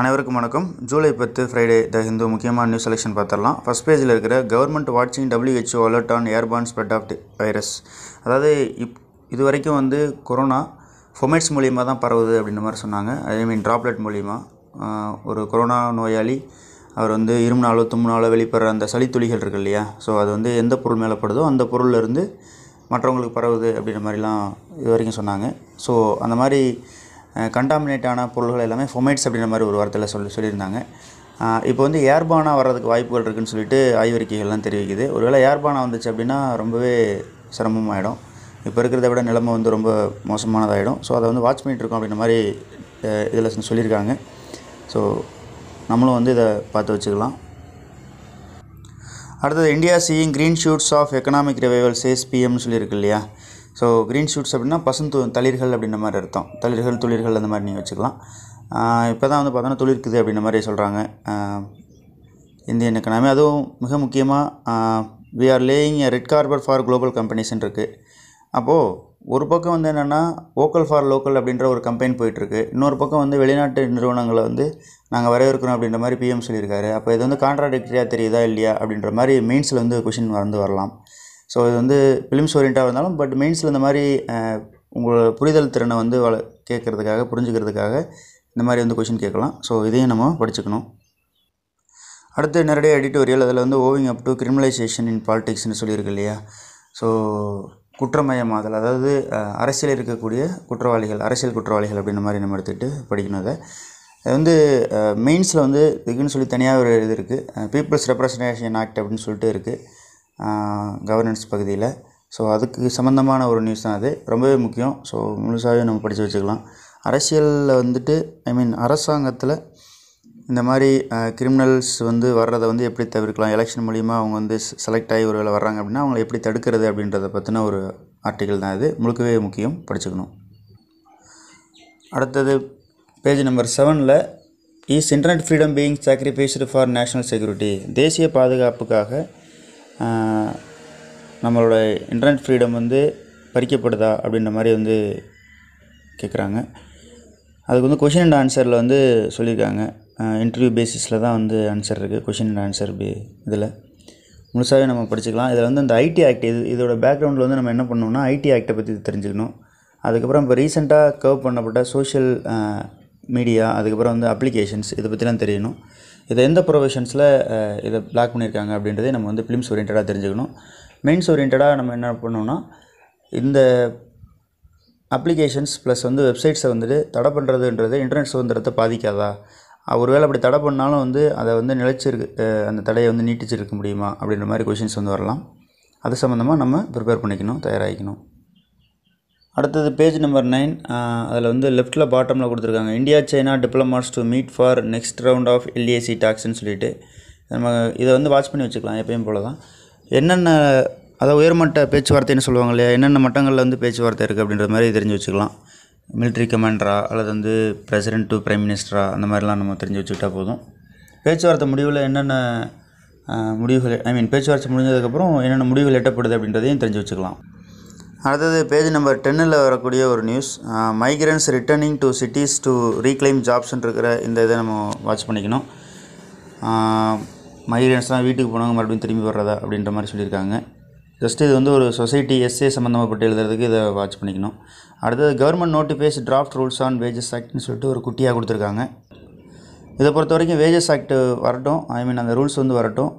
அனைவருக்கும் வணக்கம் ஜூலை பத்து ஃப்ரைடே த ஹிந்து முக்கியமான நியூஸ் செலெக்ஷன் பார்த்துடலாம் ஃபஸ்ட் பேஜில் இருக்கிற கவர்மெண்ட் வாட்சிங் WHO alert on airborne spread of virus அதாவது இப் இது வரைக்கும் வந்து கொரோனா ஃபொமேட்ஸ் மூலியமாக தான் பரவுது அப்படின்ற மாதிரி சொன்னாங்க ஐ மீன் ட்ராப்லெட் மூலியமாக ஒரு கொரோனா நோயாளி அவர் வந்து இருமுனாலோ தும்முனாலோ வெளிப்படுற அந்த சளி துளிகள் இருக்கு இல்லையா ஸோ அது வந்து எந்த பொருள் மேலே படுதோ அந்த பொருளில் இருந்து மற்றவங்களுக்கு பரவுது அப்படின்ற மாதிரிலாம் இது வரைக்கும் சொன்னாங்க ஸோ அந்த மாதிரி கண்டாமினேட் ஆன பொருள்கள் எல்லாமே ஃபொமைட்ஸ் அப்படின்ற மாதிரி ஒரு வார்த்தையில் சொல்லி சொல்லியிருந்தாங்க இப்போ வந்து ஏர்பானா வர்றதுக்கு வாய்ப்புகள் இருக்குதுன்னு சொல்லிட்டு ஆய்வறிக்கைகள்லாம் தெரிவிக்குது ஒருவேளை ஏர்பானா வந்துச்சு அப்படின்னா ரொம்பவே ஆகிடும் இப்போ இருக்கிறத விட நிலைமை வந்து ரொம்ப மோசமானதாகிடும் ஸோ அதை வந்து வாட்ச் பண்ணிகிட்டு இருக்கோம் அப்படின்ற மாதிரி இதில் சொல்லியிருக்காங்க ஸோ நம்மளும் வந்து இதை பார்த்து வச்சுக்கலாம் அடுத்தது India seeing green shoots of economic revival says பிஎம்னு சொல்லியிருக்கு இல்லையா ஸோ க்ரீன் ஷூட்ஸ் அப்படின்னா பசந்து தளிர்கள் அப்படின்ற மாதிரி அர்த்தம் தளிர்கள் துளிர்கள் அந்த மாதிரி நீங்கள் வச்சுக்கலாம் இப்போ தான் வந்து பார்த்தோன்னா துளிர்க்குது அப்படின்ற மாதிரி சொல்கிறாங்க இந்தியன் எக்கனாமி அதுவும் மிக முக்கியமாக we are laying a red carpet for global கம்பெனிஸ்ன்னு இருக்குது அப்போது ஒரு பக்கம் வந்து என்னென்னா ஓக்கல் ஃபார் லோக்கல் அப்படின்ற ஒரு கம்பெனி போயிட்டுருக்கு இன்னொரு பக்கம் வந்து வெளிநாட்டு நிறுவனங்களை வந்து நாங்கள் வரவேற்கிறோம் அப்படின்ற மாதிரி பிஎம் சொல்லியிருக்காரு அப்போ இது வந்து கான்ட்ராடிக்டரியாக தெரியுதா இல்லையா அப்படின்ற மாதிரி மெயின்ஸில் வந்து கொஷின் வந்து வரலாம் ஸோ இது வந்து ஃபிலிம்ஸ் ஓரியண்ட்டாக இருந்தாலும் பட் மெயின்ஸில் இந்த மாதிரி உங்களோட புரிதல் திறனை வந்து வள கேட்குறதுக்காக புரிஞ்சுக்கிறதுக்காக இந்த மாதிரி வந்து கொஷின் கேட்கலாம் ஸோ இதையும் நம்ம படிச்சுக்கணும் அடுத்து நேரடியாக எடிட்டோரியல் அதில் வந்து owing up to criminalisation in பாலிடிக்ஸ்னு சொல்லியிருக்கு இல்லையா ஸோ குற்றமயமாதல் அதாவது அரசியல் இருக்கக்கூடிய குற்றவாளிகள் அரசியல் குற்றவாளிகள் அப்படின்ற மாதிரி நம்ம எடுத்துகிட்டு படிக்கணும் அதை அது வந்து மெயின்ஸில் வந்து இதுக்குன்னு சொல்லி தனியாக ஒரு இது இருக்குது பீப்புள்ஸ் ரெப்ரசன்டேஷன் ஆக்ட் அப்படின்னு சொல்லிட்டு இருக்குது கவர்னன்ஸ் பகுதியில் ஸோ அதுக்கு சம்மந்தமான ஒரு நியூஸ் தான் அது ரொம்பவே முக்கியம் ஸோ முழுசாகவே நம்ம படித்து வச்சுக்கலாம் அரசியலில் வந்துட்டு ஐ மீன் அரசாங்கத்தில் இந்த மாதிரி கிரிமினல்ஸ் வந்து வர்றதை வந்து எப்படி தவிர்க்கலாம் எலெக்ஷன் மூலிமா அவங்க வந்து செலக்ட் ஆகி ஒரு வேலை வர்றாங்க அப்படின்னா அவங்களை எப்படி தடுக்கிறது அப்படின்றத பற்றின ஒரு ஆர்டிக்கல் தான் இது முழுக்கவே முக்கியம் படிச்சுக்கணும் அடுத்தது பேஜ் நம்பர் செவனில் is internet freedom being sacrificed for national security தேசிய பாதுகாப்புக்காக நம்மளோட இன்டர்நெட் ஃப்ரீடம் வந்து பறிக்கப்படுதா அப்படின்ற மாதிரி வந்து கேட்குறாங்க அதுக்கு வந்து கொஷின் அண்ட் ஆன்சரில் வந்து சொல்லியிருக்காங்க இன்டர்வியூ பேசிஸில் தான் வந்து ஆன்சர் இருக்குது கொஷின் அண்ட் ஆன்சர் பி இதில் முழுசாகவே நம்ம படிச்சுக்கலாம் இதில் வந்து இந்த ஐடி ஆக்ட் இது இதோட பேக்ரவுண்டில் வந்து நம்ம என்ன பண்ணோம்னா ஐடி ஆக்டை பற்றி தெரிஞ்சுக்கணும் அதுக்கப்புறம் இப்போ ரீசெண்டாக கர்வ் பண்ணப்பட்ட சோஷியல் மீடியா அதுக்கப்புறம் வந்து அப்ளிகேஷன்ஸ் இதை பற்றிலாம் தெரியணும் இதை எந்த ப்ரொவிஷன்ஸில் இதை பிளாக் பண்ணியிருக்காங்க அப்படின்றதே நம்ம வந்து ஃபிலிம்ஸ் ஓரியன்டாக தெரிஞ்சுக்கணும் மெயின்ஸ் ஓரியன்டாக நம்ம என்ன பண்ணோன்னா இந்த அப்ளிகேஷன்ஸ் ப்ளஸ் வந்து வெப்சைட்ஸை வந்துட்டு தடை பண்ணுறதுன்றது இன்டர்நெட் சுதந்திரத்தை பாதிக்காதா ஒருவேளை அப்படி தடை பண்ணாலும் வந்து அதை வந்து நிலைச்சிருக்கு அந்த தடையை வந்து நீட்டிச்சிருக்க முடியுமா அப்படின்ற மாதிரி கொஷின்ஸ் வந்து வரலாம் அது சம்மந்தமாக நம்ம ப்ரிப்பேர் பண்ணிக்கணும் தயாராகிக்கணும் அடுத்தது பேஜ் நம்பர் நைன் அதில் வந்து லெஃப்ட்டில் பாட்டமில் கொடுத்துருக்காங்க India China diplomats to meet for next round of LAC டாக்ஸ்னு சொல்லிட்டு நம்ம இதை வந்து வாட்ச் பண்ணி வச்சுக்கலாம் எப்பயும் போல தான் என்னென்ன அதாவது உயர்மட்ட பேச்சுவார்த்தைன்னு சொல்லுவாங்க இல்லையா என்னென்ன மட்டங்களில் வந்து பேச்சுவார்த்தை இருக்குது அப்படின்ற மாதிரி தெரிஞ்சு வச்சுக்கலாம் மிலிட்ரி கமாண்டரா அல்லது வந்து பிரசிடென்ட் டு பிரைம் மினிஸ்டரா அந்த மாதிரிலாம் நம்ம தெரிஞ்சு வச்சுக்கிட்டா போதும் பேச்சுவார்த்தை முடிவில் என்னென்ன முடிவுகள் ஐ மீன் பேச்சுவார்த்தை முடிஞ்சதுக்கப்புறம் என்னென்ன முடிவுகள் எட்டப்படுது அப்படின்றதையும் தெரிஞ்சு வச்சுக்கலாம் அடுத்தது பேஜ் நம்பர் டென்னில் வரக்கூடிய ஒரு news migrants returning to cities to reclaim ஜாப்ஸ்ன்னு இந்த இதை நம்ம வாட்ச் பண்ணிக்கணும் மைக்ரன்ஸ்லாம் வீட்டுக்கு போனவங்க மறுபடியும் திரும்பி வர்றதா அப்படின்ற மாதிரி சொல்லியிருக்காங்க ஜஸ்ட் இது வந்து ஒரு சொசைட்டி எஸ்ஏ சம்மந்தப்பட்டு எழுதுறதுக்கு இதை வாட்ச் பண்ணிக்கணும் அடுத்தது government notifies draft rules on wages ஆக்ட்னு சொல்லிட்டு ஒரு குட்டியாக கொடுத்துருக்காங்க இதை பொறுத்த வரைக்கும் வேஜஸ் ஆக்ட் வரட்டும் ஐ மீன் அந்த ரூல்ஸ் வந்து வரட்டும்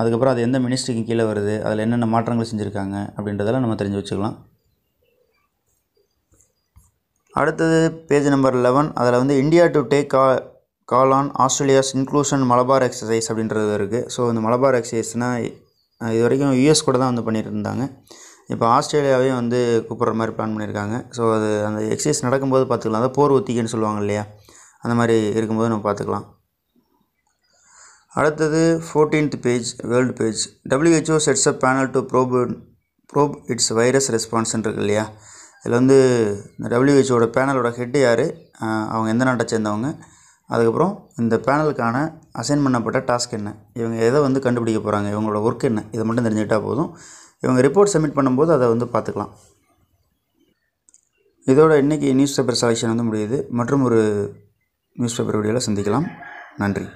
அதுக்கப்புறம் அது எந்த மினிஸ்ட்ரிக்கு கீழே வருது அதில் என்னென்ன மாற்றங்கள் செஞ்சுருக்காங்க அப்படின்றதெல்லாம் நம்ம தெரிஞ்சு வச்சுக்கலாம் அடுத்தது பேஜ் நம்பர் லெவன் அதில் வந்து இந்தியா டு டேக் கா call on Australia's inclusion Malabar exercise அப்படின்றது இருக்குது ஸோ இந்த மலபார் எக்ஸசைஸ்னால் இது வரைக்கும் யூஎஸ் கூட தான் வந்து பண்ணிட்டு இருந்தாங்க இப்போ ஆஸ்திரேலியாவையும் வந்து கூப்பிட்ற மாதிரி பிளான் பண்ணியிருக்காங்க ஸோ அது அந்த எக்ஸசைஸ் நடக்கும்போது பார்த்துக்கலாம் அதை போர் ஒத்திகைன்னு சொல்லுவாங்க இல்லையா அந்த மாதிரி இருக்கும்போது நம்ம பார்த்துக்கலாம் அடுத்தது fourteenth page world page WHO sets up panel to probe probe its virus ரெஸ்பான்ஸ்ன்னு இருக்கு இல்லையா இதில் வந்து இந்த டபிள்யூஹெச்ஓட பேனலோட ஹெட்டு யார் அவங்க எந்த நாட்டை சேர்ந்தவங்க அதுக்கப்புறம் இந்த பேனலுக்கான அசைன் பண்ணப்பட்ட டாஸ்க் என்ன இவங்க எதை வந்து கண்டுபிடிக்க போகிறாங்க இவங்களோட ஒர்க் என்ன இதை மட்டும் தெரிஞ்சுக்கிட்டால் போதும் இவங்க ரிப்போர்ட் சப்மிட் பண்ணும்போது அதை வந்து பார்த்துக்கலாம் இதோட இன்றைக்கி நியூஸ் பேப்பர் செலெக்ஷன் வந்து முடியுது மற்றும் ஒரு நியூஸ் பேப்பர் வீடியோவில் சந்திக்கலாம் நன்றி